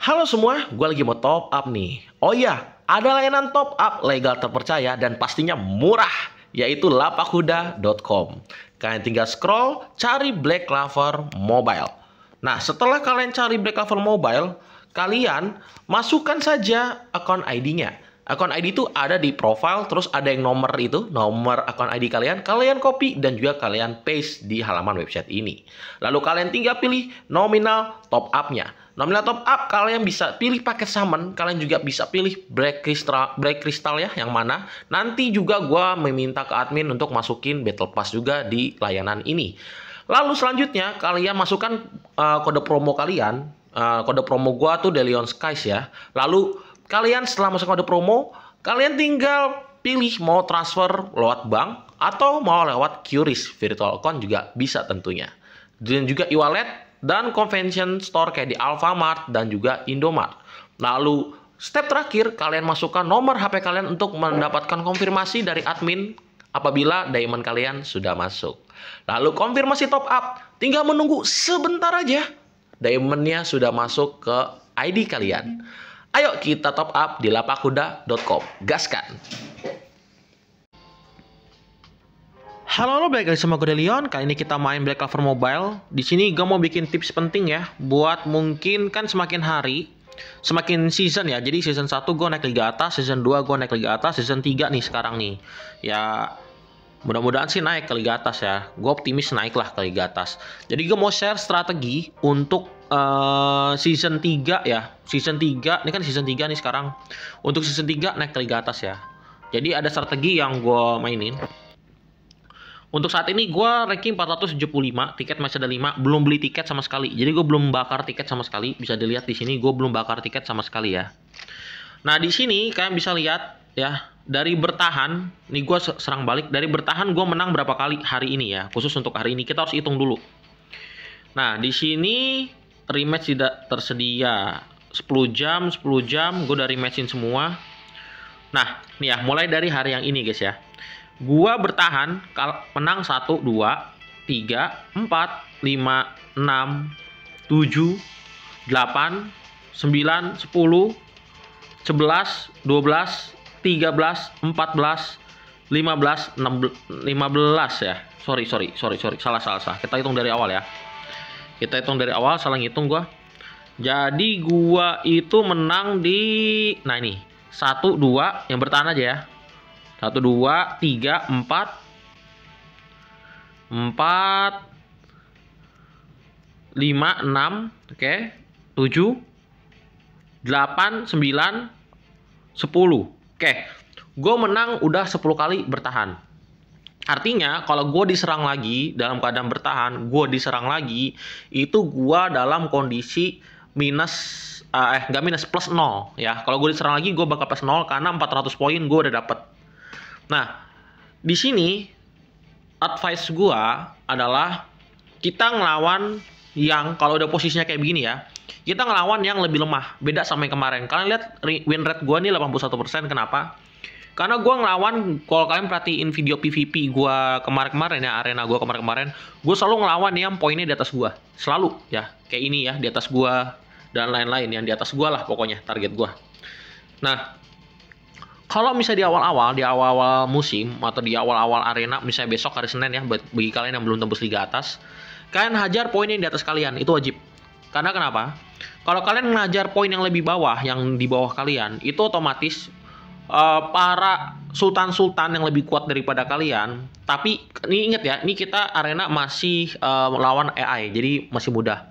Halo semua, gue lagi mau top up nih. Oh iya, ada layanan top up legal terpercaya dan pastinya murah, yaitu lapakuda.com. Kalian tinggal scroll, cari Black Clover Mobile. Nah, setelah kalian cari Black Clover Mobile, kalian masukkan saja account ID-nya. Account ID itu ada di profile, terus ada yang nomor itu, nomor account ID kalian. Kalian copy dan juga kalian paste di halaman website ini. Lalu kalian tinggal pilih nominal top up-nya. Nominal top up kalian bisa pilih paket summon, kalian juga bisa pilih black crystal, black crystal ya yang mana. Nanti juga gue meminta ke admin untuk masukin battle pass juga di layanan ini. Lalu selanjutnya kalian masukkan uh, kode promo kalian, uh, kode promo gue tuh Delion Skies ya. Lalu kalian setelah masuk kode promo, kalian tinggal pilih mau transfer lewat bank atau mau lewat QRIS virtual account juga bisa tentunya. Dan juga e-wallet dan convention store kayak di Alfamart dan juga Indomart. Lalu step terakhir kalian masukkan nomor HP kalian untuk mendapatkan konfirmasi dari admin apabila diamond kalian sudah masuk. Lalu konfirmasi top up, tinggal menunggu sebentar aja diamondnya sudah masuk ke ID kalian. Ayo kita top up di lapakuda.com. Gaskan! Halo, halo balik lagi sama gue Leon. Kali ini kita main Black Clover Mobile. Di sini gue mau bikin tips penting ya buat mungkin kan semakin hari semakin season ya. Jadi season 1 gue naik liga atas, season 2 gue naik liga atas, season 3 nih sekarang nih. Ya mudah-mudahan sih naik ke liga atas ya. Gue optimis naik lah ke liga atas. Jadi gue mau share strategi untuk Uh, season 3 ya season 3 ini kan season 3 nih sekarang untuk season 3 naik ke liga atas ya jadi ada strategi yang gue mainin untuk saat ini gue ranking 475, tiket masih ada 5, belum beli tiket sama sekali. Jadi gue belum bakar tiket sama sekali. Bisa dilihat di sini gue belum bakar tiket sama sekali ya. Nah di sini kalian bisa lihat ya dari bertahan, nih gue serang balik. Dari bertahan gue menang berapa kali hari ini ya, khusus untuk hari ini kita harus hitung dulu. Nah di sini rematch tidak tersedia. 10 jam, 10 jam, gue dari matchin semua. Nah, nih ya, mulai dari hari yang ini guys ya gua bertahan menang 1 2 3 4 5 6 7 8 9 10 11 12 13 14 15 16 15 ya. Sorry, sorry, sorry, sorry. Salah, salah, salah. Kita hitung dari awal ya. Kita hitung dari awal, salah ngitung gua. Jadi gua itu menang di nah ini. 1 2 yang bertahan aja ya. Satu, dua, tiga, empat. Empat. Lima, enam. Oke. Tujuh. Delapan, sembilan. Sepuluh. Oke. Gue menang udah sepuluh kali bertahan. Artinya kalau gue diserang lagi dalam keadaan bertahan, gue diserang lagi itu gue dalam kondisi minus uh, eh nggak minus plus 0 ya. Kalau gue diserang lagi gue bakal plus 0 karena 400 poin gue udah dapet. Nah, di sini advice gua adalah kita ngelawan yang kalau udah posisinya kayak begini ya, kita ngelawan yang lebih lemah. Beda sama yang kemarin. Kalian lihat win rate gua nih 81%, kenapa? Karena gue ngelawan, kalau kalian perhatiin video PVP gue kemarin-kemarin ya, arena gue kemarin-kemarin, gue selalu ngelawan yang poinnya di atas gue. Selalu, ya. Kayak ini ya, di atas gue, dan lain-lain. Yang di atas gue lah pokoknya, target gue. Nah, kalau misalnya di awal-awal di awal-awal musim atau di awal-awal arena misalnya besok hari Senin ya bagi kalian yang belum tembus liga atas kalian hajar poin yang di atas kalian itu wajib karena kenapa kalau kalian ngajar poin yang lebih bawah yang di bawah kalian itu otomatis uh, para sultan-sultan yang lebih kuat daripada kalian tapi ini ingat ya ini kita arena masih uh, lawan AI jadi masih mudah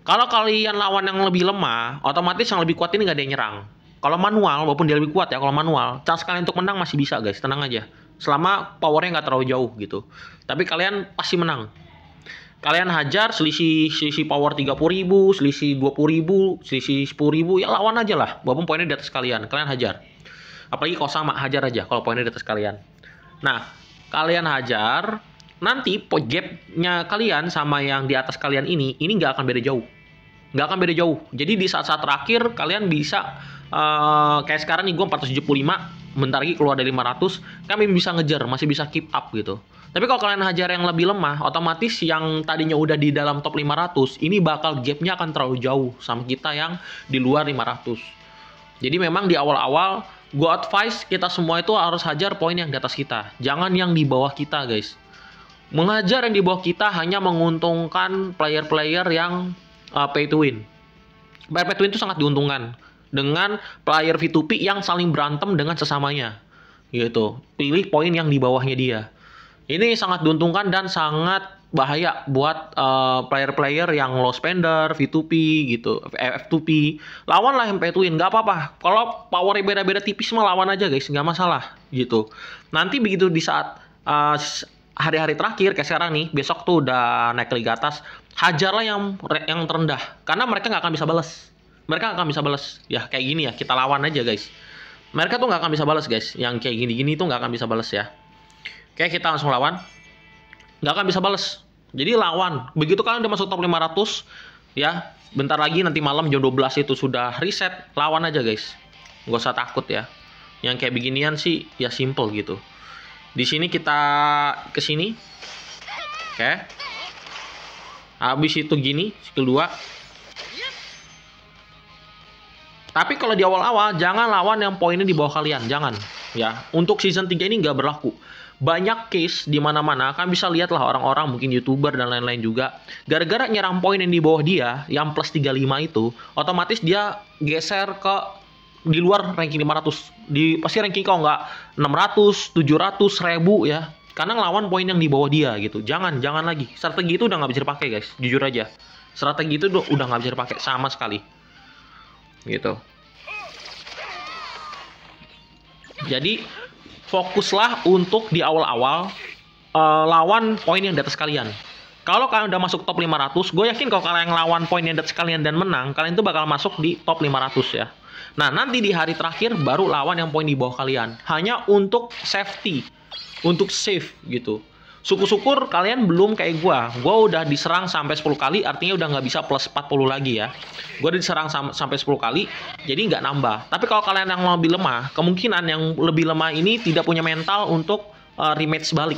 kalau kalian lawan yang lebih lemah otomatis yang lebih kuat ini nggak ada yang nyerang kalau manual, walaupun dia lebih kuat ya, kalau manual, chance kalian untuk menang masih bisa guys, tenang aja. Selama powernya nggak terlalu jauh gitu. Tapi kalian pasti menang. Kalian hajar selisih selisih power 30 ribu, selisih 20 ribu, selisih 10 ribu, ya lawan aja lah. Walaupun poinnya di atas kalian, kalian hajar. Apalagi kalau sama, hajar aja kalau poinnya di atas kalian. Nah, kalian hajar, nanti gapnya kalian sama yang di atas kalian ini, ini nggak akan beda jauh nggak akan beda jauh. Jadi di saat-saat terakhir kalian bisa uh, kayak sekarang nih gue 475, bentar lagi keluar dari 500, kami bisa ngejar, masih bisa keep up gitu. Tapi kalau kalian hajar yang lebih lemah, otomatis yang tadinya udah di dalam top 500, ini bakal gapnya akan terlalu jauh sama kita yang di luar 500. Jadi memang di awal-awal, gue advice kita semua itu harus hajar poin yang di atas kita. Jangan yang di bawah kita guys. Mengajar yang di bawah kita hanya menguntungkan player-player yang uh, pay to win. Bayar pay to win itu sangat diuntungkan dengan player V2P yang saling berantem dengan sesamanya. Gitu. Pilih poin yang di bawahnya dia. Ini sangat diuntungkan dan sangat bahaya buat uh, player-player uh, yang low spender, V2P gitu, F2P. Lawanlah yang pay to win, nggak apa-apa. Kalau powernya beda-beda tipis mah lawan aja guys, nggak masalah gitu. Nanti begitu di saat uh, hari-hari terakhir kayak sekarang nih besok tuh udah naik ke liga atas hajarlah yang yang terendah karena mereka nggak akan bisa balas mereka nggak akan bisa balas ya kayak gini ya kita lawan aja guys mereka tuh nggak akan bisa balas guys yang kayak gini-gini tuh nggak akan bisa balas ya oke kita langsung lawan nggak akan bisa balas jadi lawan begitu kalian udah masuk top 500 ya bentar lagi nanti malam jam 12 itu sudah reset lawan aja guys nggak usah takut ya yang kayak beginian sih ya simple gitu di sini kita ke sini. Oke. Okay. Habis itu gini, skill 2. Tapi kalau di awal-awal jangan lawan yang poinnya di bawah kalian, jangan ya. Untuk season 3 ini nggak berlaku. Banyak case di mana-mana kan bisa lihat lah orang-orang mungkin YouTuber dan lain-lain juga gara-gara nyerang poin yang di bawah dia yang plus 35 itu otomatis dia geser ke di luar ranking 500 di pasti ranking kau nggak 600 700 ribu ya karena ngelawan poin yang di bawah dia gitu jangan jangan lagi strategi itu udah nggak bisa dipakai guys jujur aja strategi itu udah nggak bisa dipakai sama sekali gitu jadi fokuslah untuk di awal-awal uh, lawan poin yang di atas kalian kalau kalian udah masuk top 500 gue yakin kalau kalian lawan poin yang di atas kalian dan menang kalian itu bakal masuk di top 500 ya Nah, nanti di hari terakhir baru lawan yang poin di bawah kalian. Hanya untuk safety, untuk safe gitu. Syukur-syukur kalian belum kayak gue. Gue udah diserang sampai 10 kali, artinya udah nggak bisa plus 40 lagi ya. Gue udah diserang sam sampai 10 kali, jadi nggak nambah. Tapi kalau kalian yang lebih lemah, kemungkinan yang lebih lemah ini tidak punya mental untuk uh, rematch balik.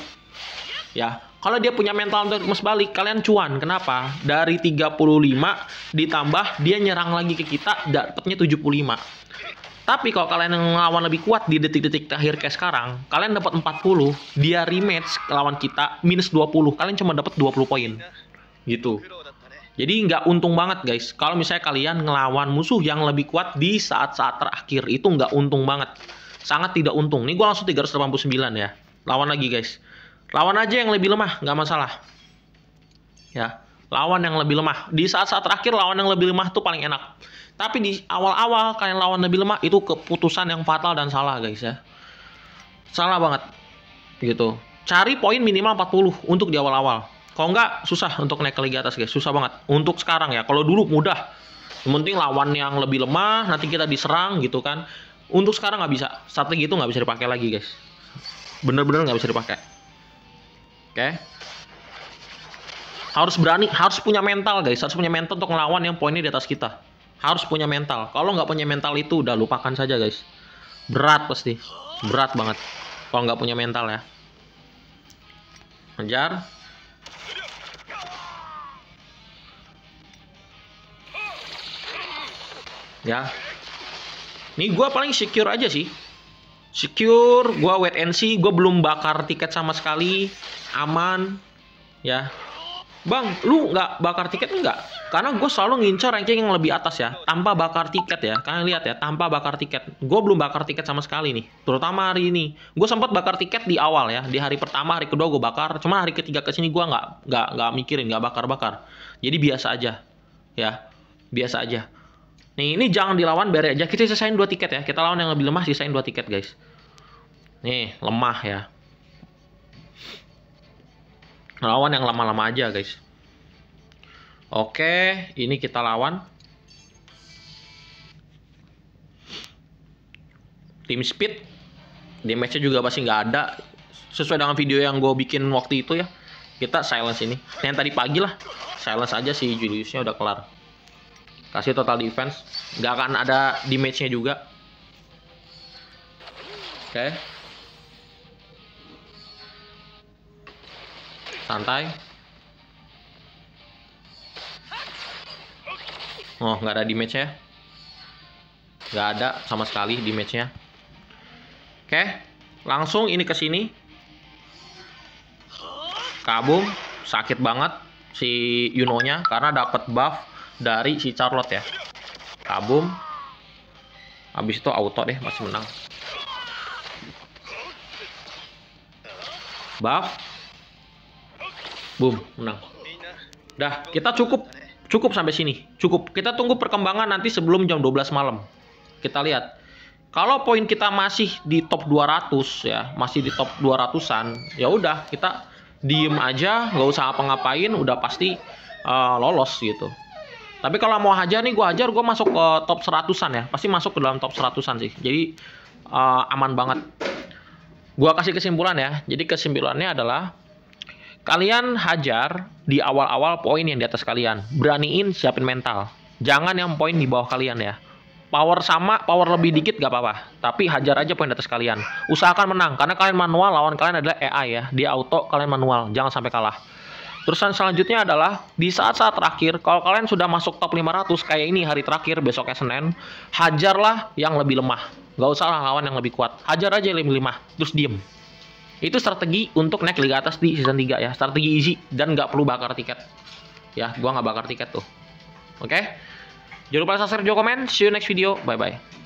Ya, kalau dia punya mental untuk mas balik, kalian cuan. Kenapa? Dari 35 ditambah dia nyerang lagi ke kita, dapatnya 75. Tapi kalau kalian yang lawan lebih kuat di detik-detik terakhir kayak sekarang, kalian dapat 40, dia rematch lawan kita minus 20. Kalian cuma dapat 20 poin. Gitu. Jadi nggak untung banget guys. Kalau misalnya kalian ngelawan musuh yang lebih kuat di saat-saat terakhir, itu nggak untung banget. Sangat tidak untung. Ini gue langsung 389 ya. Lawan lagi guys. Lawan aja yang lebih lemah, nggak masalah. Ya, lawan yang lebih lemah. Di saat-saat terakhir lawan yang lebih lemah tuh paling enak. Tapi di awal-awal kalian lawan lebih lemah itu keputusan yang fatal dan salah guys ya. Salah banget. Gitu. Cari poin minimal 40 untuk di awal-awal. Kalau nggak susah untuk naik ke liga atas guys, susah banget. Untuk sekarang ya, kalau dulu mudah. Yang penting lawan yang lebih lemah, nanti kita diserang gitu kan. Untuk sekarang nggak bisa, strategi itu nggak bisa dipakai lagi guys. Bener-bener nggak bisa dipakai. Oke. Okay? Harus berani, harus punya mental guys, harus punya mental untuk melawan yang poinnya di atas kita. Harus punya mental. Kalau nggak punya mental itu udah lupakan saja guys. Berat pasti, berat banget. Kalau nggak punya mental ya. Ngejar. Ya. Ini gue paling secure aja sih. Secure, gue wait and see, gue belum bakar tiket sama sekali aman ya Bang, lu nggak bakar tiket enggak Karena gue selalu ngincar ranking yang lebih atas ya, tanpa bakar tiket ya. Kalian lihat ya, tanpa bakar tiket. Gue belum bakar tiket sama sekali nih, terutama hari ini. Gue sempat bakar tiket di awal ya, di hari pertama, hari kedua gue bakar. Cuma hari ketiga kesini gue nggak nggak nggak mikirin, nggak bakar-bakar. Jadi biasa aja, ya, biasa aja. Nih ini jangan dilawan bare aja. Kita sisain dua tiket ya. Kita lawan yang lebih lemah, sisain dua tiket guys. Nih lemah ya lawan yang lama-lama aja guys oke ini kita lawan tim speed damage-nya juga pasti nggak ada sesuai dengan video yang gue bikin waktu itu ya kita silence ini yang tadi pagi lah silence aja si Juliusnya udah kelar kasih total defense nggak akan ada damage-nya juga oke okay. santai oh nggak ada damage ya nggak ada sama sekali damage-nya oke langsung ini ke sini kabum sakit banget si Yunonya karena dapat buff dari si Charlotte ya kabum habis itu auto deh masih menang buff Boom, menang. Dah, kita cukup cukup sampai sini. Cukup. Kita tunggu perkembangan nanti sebelum jam 12 malam. Kita lihat. Kalau poin kita masih di top 200 ya, masih di top 200-an, ya udah kita diem aja, nggak usah apa-ngapain, udah pasti uh, lolos gitu. Tapi kalau mau hajar nih, gue hajar gue masuk ke top 100-an ya, pasti masuk ke dalam top 100-an sih. Jadi uh, aman banget. Gua kasih kesimpulan ya. Jadi kesimpulannya adalah Kalian hajar di awal-awal poin yang di atas kalian. Beraniin siapin mental. Jangan yang poin di bawah kalian ya. Power sama, power lebih dikit gak apa-apa. Tapi hajar aja poin di atas kalian. Usahakan menang, karena kalian manual, lawan kalian adalah AI ya. Dia auto, kalian manual. Jangan sampai kalah. Terus selanjutnya adalah di saat-saat terakhir, kalau kalian sudah masuk top 500 kayak ini hari terakhir besoknya Senin, hajarlah yang lebih lemah. Gak usah lawan yang lebih kuat. Hajar aja yang lebih lemah, terus diem. Itu strategi untuk naik liga atas di season 3 ya. Strategi easy dan nggak perlu bakar tiket. Ya, gua nggak bakar tiket tuh. Oke? Okay? Jangan lupa subscribe, juga komen. See you next video. Bye bye.